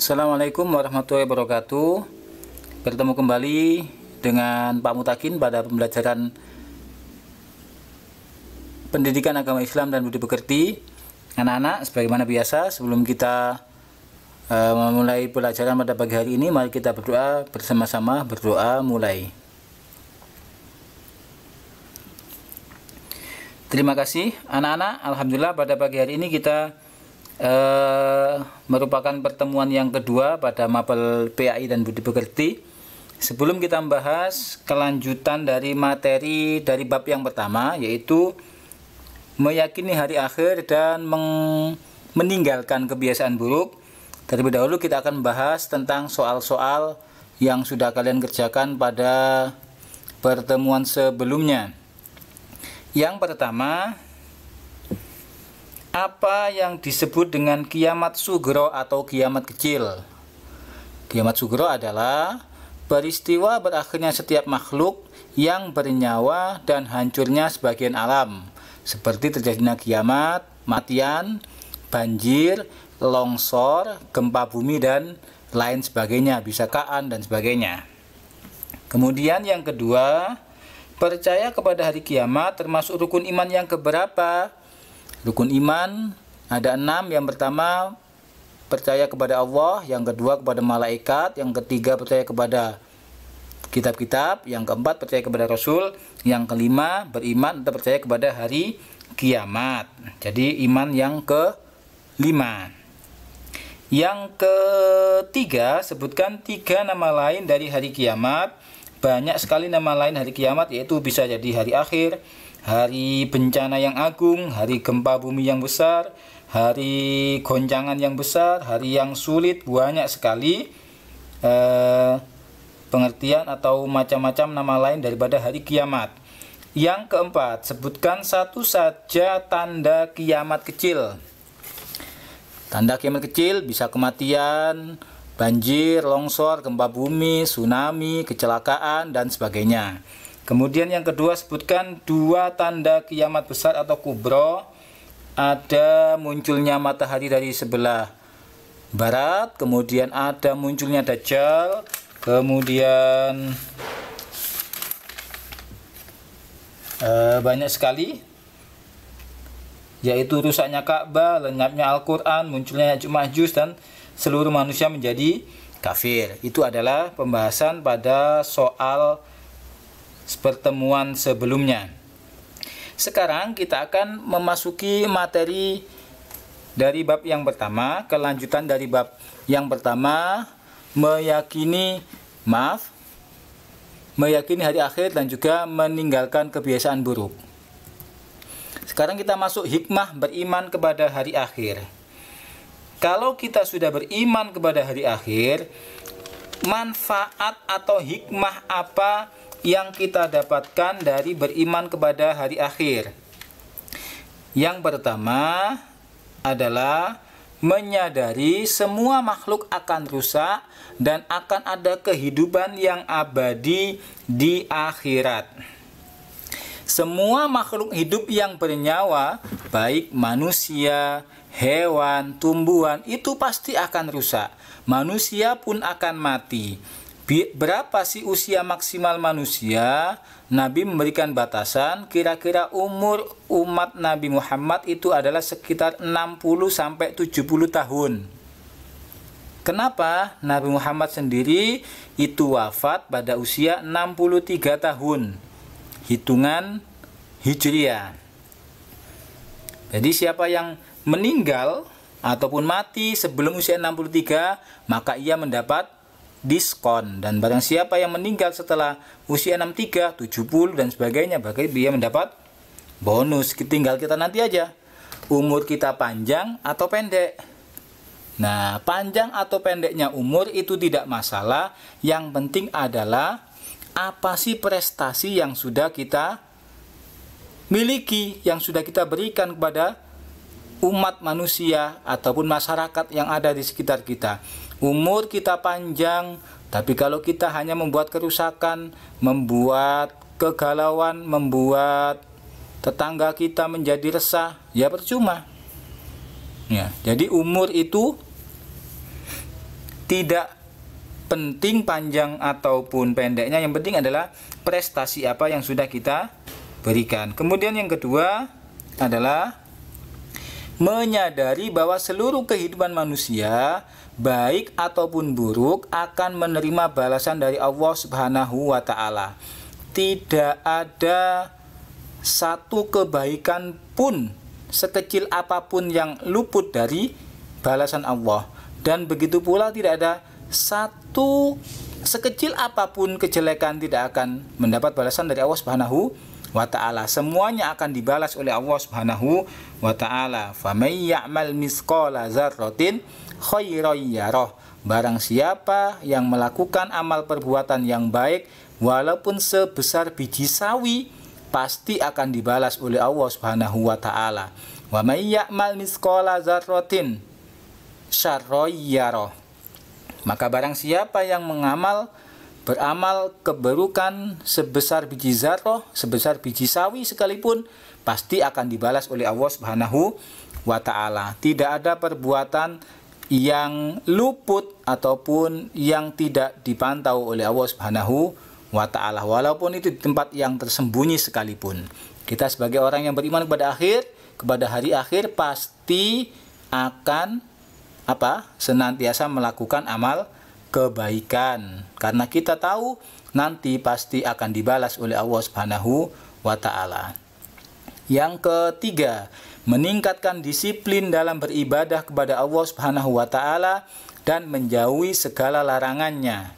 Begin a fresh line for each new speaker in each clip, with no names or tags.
Assalamualaikum warahmatullahi wabarakatuh Bertemu kembali dengan Pak Mutakin pada pembelajaran Pendidikan Agama Islam dan Budi Pekerti Anak-anak, sebagaimana biasa sebelum kita uh, memulai pelajaran pada pagi hari ini Mari kita berdoa bersama-sama berdoa mulai Terima kasih anak-anak Alhamdulillah pada pagi hari ini kita uh, merupakan pertemuan yang kedua pada mapel PAI dan Budi Pekerti. Sebelum kita membahas kelanjutan dari materi dari bab yang pertama yaitu meyakini hari akhir dan meninggalkan kebiasaan buruk. Terlebih dahulu kita akan membahas tentang soal-soal yang sudah kalian kerjakan pada pertemuan sebelumnya. Yang pertama, apa yang disebut dengan kiamat sugro atau kiamat kecil? Kiamat sugro adalah peristiwa berakhirnya setiap makhluk yang bernyawa dan hancurnya sebagian alam, seperti terjadinya kiamat, matian, banjir, longsor, gempa bumi dan lain sebagainya, bisa kaan dan sebagainya. Kemudian yang kedua, percaya kepada hari kiamat termasuk rukun iman yang keberapa? Rukun iman ada enam. Yang pertama percaya kepada Allah, yang kedua kepada malaikat, yang ketiga percaya kepada kitab-kitab, yang keempat percaya kepada Rasul, yang kelima beriman atau percaya kepada hari kiamat. Jadi iman yang kelima Yang ketiga, sebutkan tiga nama lain dari hari kiamat. Banyak sekali nama lain hari kiamat, yaitu bisa jadi hari akhir, hari bencana yang agung, hari gempa bumi yang besar, hari goncangan yang besar, hari yang sulit banyak sekali eh, pengertian atau macam-macam nama lain daripada hari kiamat. Yang keempat, sebutkan satu saja tanda kiamat kecil. Tanda kiamat kecil bisa kematian, banjir, longsor, gempa bumi, tsunami, kecelakaan, dan sebagainya. Kemudian yang kedua sebutkan dua tanda kiamat besar atau kubro. Ada munculnya matahari dari sebelah barat, kemudian ada munculnya dajjal, kemudian e, banyak sekali yaitu rusaknya Ka'bah, lenyapnya Al-Qur'an, munculnya Jum'ah Juz dan seluruh manusia menjadi kafir. Itu adalah pembahasan pada soal pertemuan sebelumnya. Sekarang kita akan memasuki materi dari bab yang pertama, kelanjutan dari bab yang pertama meyakini maaf meyakini hari akhir dan juga meninggalkan kebiasaan buruk. Sekarang kita masuk hikmah beriman kepada hari akhir. Kalau kita sudah beriman kepada hari akhir, manfaat atau hikmah apa yang kita dapatkan dari beriman kepada hari akhir. Yang pertama adalah menyadari semua makhluk akan rusak dan akan ada kehidupan yang abadi di akhirat. Semua makhluk hidup yang bernyawa, baik manusia, hewan, tumbuhan, itu pasti akan rusak. Manusia pun akan mati berapa sih usia maksimal manusia? Nabi memberikan batasan kira-kira umur umat Nabi Muhammad itu adalah sekitar 60 sampai 70 tahun. Kenapa Nabi Muhammad sendiri itu wafat pada usia 63 tahun? Hitungan Hijriah. Jadi siapa yang meninggal ataupun mati sebelum usia 63, maka ia mendapat diskon dan barang siapa yang meninggal setelah usia 63, 70 dan sebagainya bagi dia mendapat bonus tinggal kita nanti aja umur kita panjang atau pendek nah panjang atau pendeknya umur itu tidak masalah yang penting adalah apa sih prestasi yang sudah kita miliki yang sudah kita berikan kepada umat manusia ataupun masyarakat yang ada di sekitar kita Umur kita panjang, tapi kalau kita hanya membuat kerusakan, membuat kegalauan, membuat tetangga kita menjadi resah, ya percuma. Ya, jadi umur itu tidak penting panjang ataupun pendeknya, yang penting adalah prestasi apa yang sudah kita berikan. Kemudian yang kedua adalah menyadari bahwa seluruh kehidupan manusia baik ataupun buruk akan menerima balasan dari Allah Subhanahu wa taala. Tidak ada satu kebaikan pun sekecil apapun yang luput dari balasan Allah dan begitu pula tidak ada satu sekecil apapun kejelekan tidak akan mendapat balasan dari Allah Subhanahu wa taala semuanya akan dibalas oleh Allah Subhanahu wa taala famay ya'mal misqala dzarratin khairan yarah barang siapa yang melakukan amal perbuatan yang baik walaupun sebesar biji sawi pasti akan dibalas oleh Allah Subhanahu wa taala wa may ya'mal misqala dzarratin syarran maka barang siapa yang mengamal beramal keburukan sebesar biji zarro, sebesar biji sawi sekalipun pasti akan dibalas oleh Allah Subhanahu wa taala. Tidak ada perbuatan yang luput ataupun yang tidak dipantau oleh Allah Subhanahu wa taala walaupun itu di tempat yang tersembunyi sekalipun. Kita sebagai orang yang beriman kepada akhir, kepada hari akhir pasti akan apa? senantiasa melakukan amal kebaikan karena kita tahu nanti pasti akan dibalas oleh Allah Subhanahu wa taala. Yang ketiga, meningkatkan disiplin dalam beribadah kepada Allah Subhanahu wa taala dan menjauhi segala larangannya.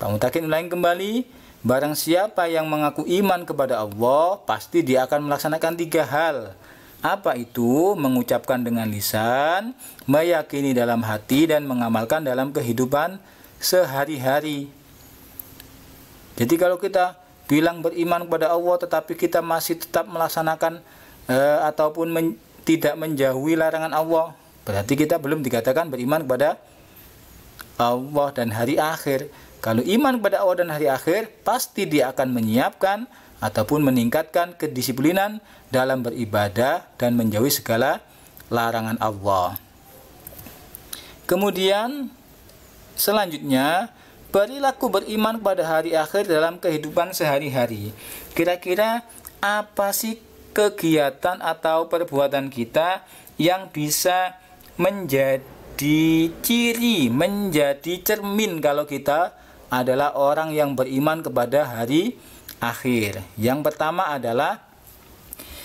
Kamu takin ulangi kembali, barang siapa yang mengaku iman kepada Allah, pasti dia akan melaksanakan tiga hal. Apa itu? Mengucapkan dengan lisan, meyakini dalam hati, dan mengamalkan dalam kehidupan sehari-hari. Jadi kalau kita bilang beriman kepada Allah tetapi kita masih tetap melaksanakan e, ataupun men, tidak menjauhi larangan Allah, berarti kita belum dikatakan beriman kepada Allah dan hari akhir. Kalau iman kepada Allah dan hari akhir, pasti dia akan menyiapkan ataupun meningkatkan kedisiplinan dalam beribadah dan menjauhi segala larangan Allah. Kemudian selanjutnya perilaku beriman pada hari akhir dalam kehidupan sehari-hari. Kira-kira apa sih kegiatan atau perbuatan kita yang bisa menjadi ciri, menjadi cermin kalau kita adalah orang yang beriman kepada hari akhir. Yang pertama adalah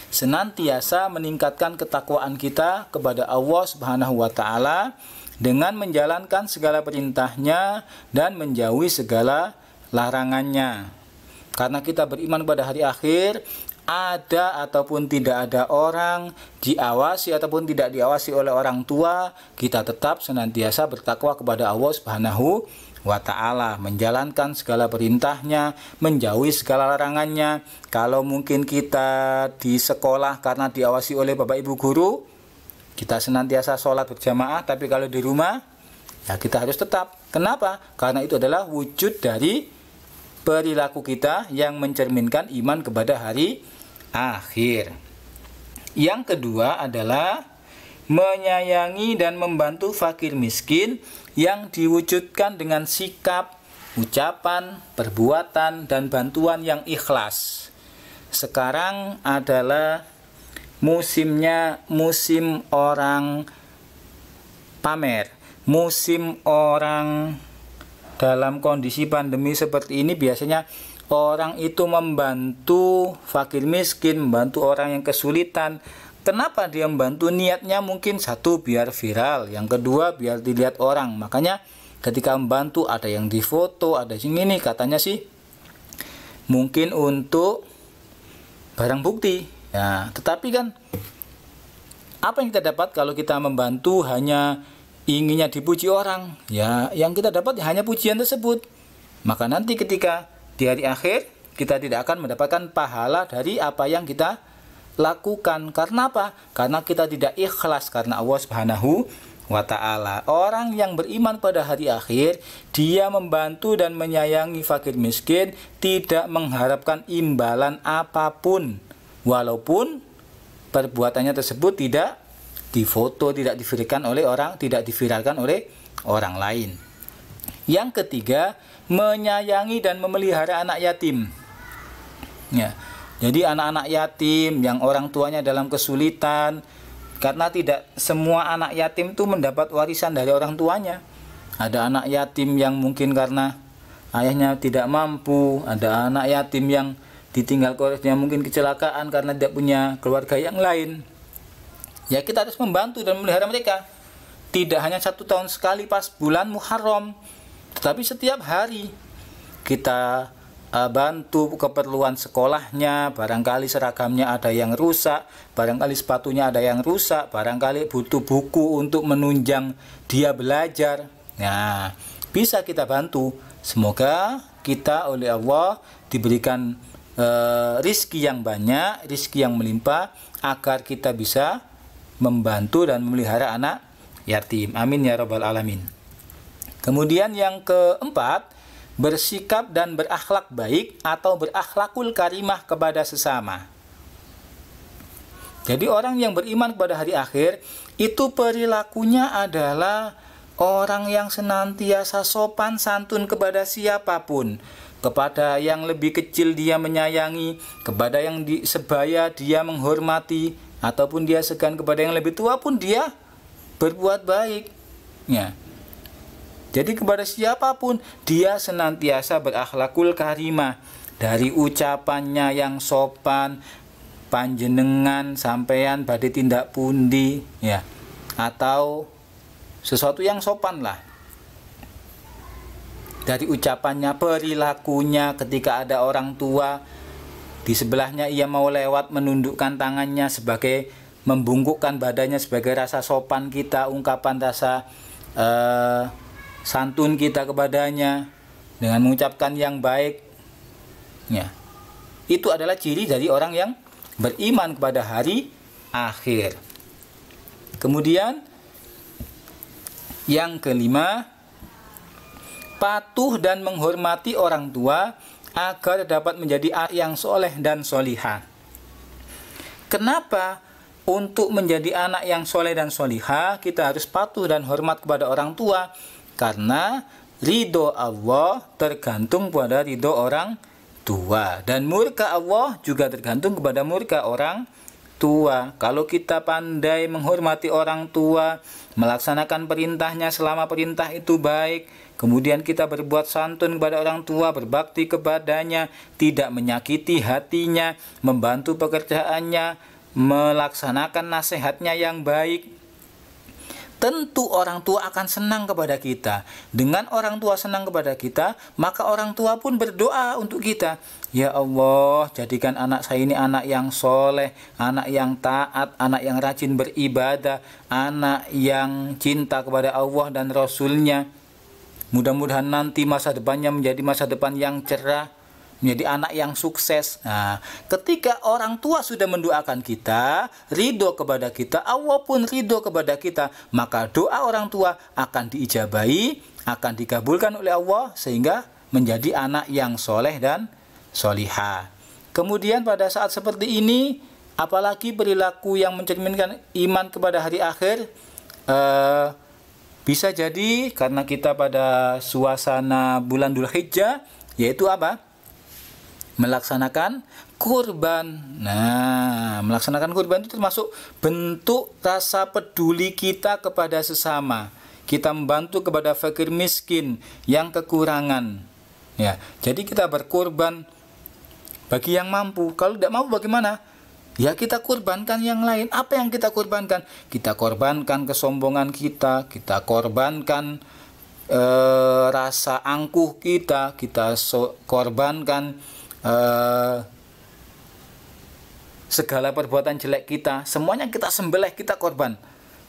senantiasa meningkatkan ketakwaan kita kepada Allah Subhanahu wa taala dengan menjalankan segala perintahnya dan menjauhi segala larangannya. Karena kita beriman pada hari akhir, ada ataupun tidak ada orang, diawasi ataupun tidak diawasi oleh orang tua, kita tetap senantiasa bertakwa kepada Allah Subhanahu wa ta'ala, menjalankan segala perintahnya, menjauhi segala larangannya. Kalau mungkin kita di sekolah karena diawasi oleh Bapak Ibu guru, kita senantiasa sholat berjamaah, tapi kalau di rumah, ya kita harus tetap. Kenapa? Karena itu adalah wujud dari perilaku kita yang mencerminkan iman kepada hari akhir. Yang kedua adalah menyayangi dan membantu fakir miskin yang diwujudkan dengan sikap, ucapan, perbuatan, dan bantuan yang ikhlas. Sekarang adalah musimnya musim orang pamer, musim orang dalam kondisi pandemi seperti ini biasanya orang itu membantu fakir miskin, membantu orang yang kesulitan, Kenapa dia membantu? Niatnya mungkin satu biar viral, yang kedua biar dilihat orang. Makanya ketika membantu ada yang difoto, ada yang ini katanya sih mungkin untuk barang bukti. Ya, tetapi kan apa yang kita dapat kalau kita membantu hanya inginnya dipuji orang ya yang kita dapat hanya pujian tersebut maka nanti ketika di hari akhir kita tidak akan mendapatkan pahala dari apa yang kita lakukan. Karena apa? Karena kita tidak ikhlas karena Allah Subhanahu wa ta'ala. Orang yang beriman pada hari akhir, dia membantu dan menyayangi fakir miskin, tidak mengharapkan imbalan apapun. Walaupun perbuatannya tersebut tidak difoto, tidak diviralkan oleh orang, tidak diviralkan oleh orang lain. Yang ketiga, menyayangi dan memelihara anak yatim. Ya. Jadi anak-anak yatim yang orang tuanya dalam kesulitan karena tidak semua anak yatim itu mendapat warisan dari orang tuanya. Ada anak yatim yang mungkin karena ayahnya tidak mampu, ada anak yatim yang ditinggal keluarganya mungkin kecelakaan karena tidak punya keluarga yang lain. Ya kita harus membantu dan melihara mereka. Tidak hanya satu tahun sekali pas bulan Muharram, tetapi setiap hari kita Eh, bantu keperluan sekolahnya, barangkali seragamnya ada yang rusak, barangkali sepatunya ada yang rusak, barangkali butuh buku untuk menunjang dia belajar. Nah, bisa kita bantu. Semoga kita oleh Allah diberikan uh, rizki yang banyak, rizki yang melimpah, agar kita bisa membantu dan memelihara anak yatim. Amin ya robbal alamin. Kemudian yang keempat, bersikap dan berakhlak baik atau berakhlakul karimah kepada sesama. Jadi orang yang beriman kepada hari akhir itu perilakunya adalah orang yang senantiasa sopan santun kepada siapapun. Kepada yang lebih kecil dia menyayangi, kepada yang di sebaya dia menghormati, ataupun dia segan kepada yang lebih tua pun dia berbuat baik. Ya. Jadi kepada siapapun dia senantiasa berakhlakul karimah dari ucapannya yang sopan panjenengan sampean badai tindak pundi ya atau sesuatu yang sopan lah dari ucapannya perilakunya ketika ada orang tua di sebelahnya ia mau lewat menundukkan tangannya sebagai membungkukkan badannya sebagai rasa sopan kita ungkapan rasa eh, santun kita kepadanya dengan mengucapkan yang baik ya itu adalah ciri dari orang yang beriman kepada hari akhir kemudian yang kelima patuh dan menghormati orang tua agar dapat menjadi anak yang soleh dan soliha. Kenapa untuk menjadi anak yang soleh dan soliha kita harus patuh dan hormat kepada orang tua? Karena ridho Allah tergantung pada ridho orang tua. Dan murka Allah juga tergantung kepada murka orang tua. Kalau kita pandai menghormati orang tua, melaksanakan perintahnya selama perintah itu baik, Kemudian kita berbuat santun kepada orang tua, berbakti kepadanya, tidak menyakiti hatinya, membantu pekerjaannya, melaksanakan nasihatnya yang baik tentu orang tua akan senang kepada kita. Dengan orang tua senang kepada kita, maka orang tua pun berdoa untuk kita. Ya Allah, jadikan anak saya ini anak yang soleh, anak yang taat, anak yang rajin beribadah, anak yang cinta kepada Allah dan Rasulnya. Mudah-mudahan nanti masa depannya menjadi masa depan yang cerah, menjadi anak yang sukses. Nah, ketika orang tua sudah mendoakan kita, ridho kepada kita, Allah pun ridho kepada kita, maka doa orang tua akan diijabahi, akan dikabulkan oleh Allah sehingga menjadi anak yang soleh dan soliha. Kemudian pada saat seperti ini, apalagi perilaku yang mencerminkan iman kepada hari akhir, eh, bisa jadi karena kita pada suasana bulan Dhul Hijjah, yaitu apa? melaksanakan kurban. Nah, melaksanakan kurban itu termasuk bentuk rasa peduli kita kepada sesama. Kita membantu kepada fakir miskin yang kekurangan. Ya, jadi kita berkorban bagi yang mampu. Kalau tidak mampu bagaimana? Ya kita korbankan yang lain. Apa yang kita korbankan? Kita korbankan kesombongan kita, kita korbankan E, rasa angkuh kita, kita so korbankan uh, segala perbuatan jelek kita, semuanya kita sembelih, kita korban.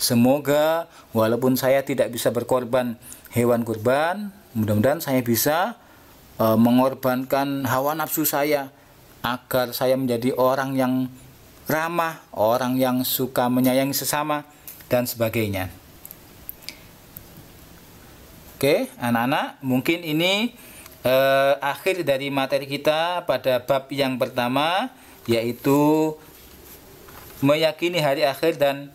Semoga walaupun saya tidak bisa berkorban hewan kurban, mudah-mudahan saya bisa uh, mengorbankan hawa nafsu saya agar saya menjadi orang yang ramah, orang yang suka menyayangi sesama dan sebagainya. Oke, anak-anak, mungkin ini eh, akhir dari materi kita pada bab yang pertama yaitu meyakini hari akhir dan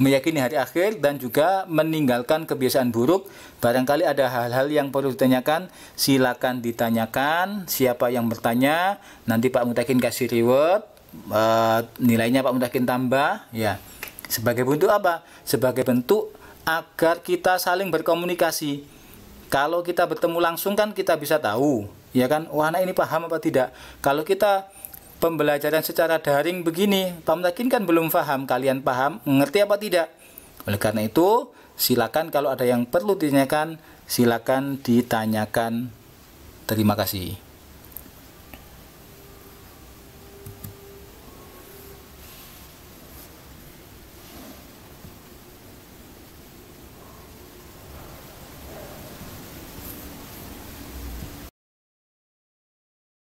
meyakini hari akhir dan juga meninggalkan kebiasaan buruk. Barangkali ada hal-hal yang perlu ditanyakan, silakan ditanyakan. Siapa yang bertanya, nanti Pak Mutakin kasih reward, e, nilainya Pak Mutakin tambah, ya. Sebagai bentuk apa? Sebagai bentuk agar kita saling berkomunikasi. Kalau kita bertemu langsung kan kita bisa tahu, ya kan? Wah, oh, anak ini paham apa tidak? Kalau kita pembelajaran secara daring begini, Pak kan belum paham, kalian paham, mengerti apa tidak? Oleh karena itu, silakan kalau ada yang perlu ditanyakan, silakan ditanyakan. Terima kasih.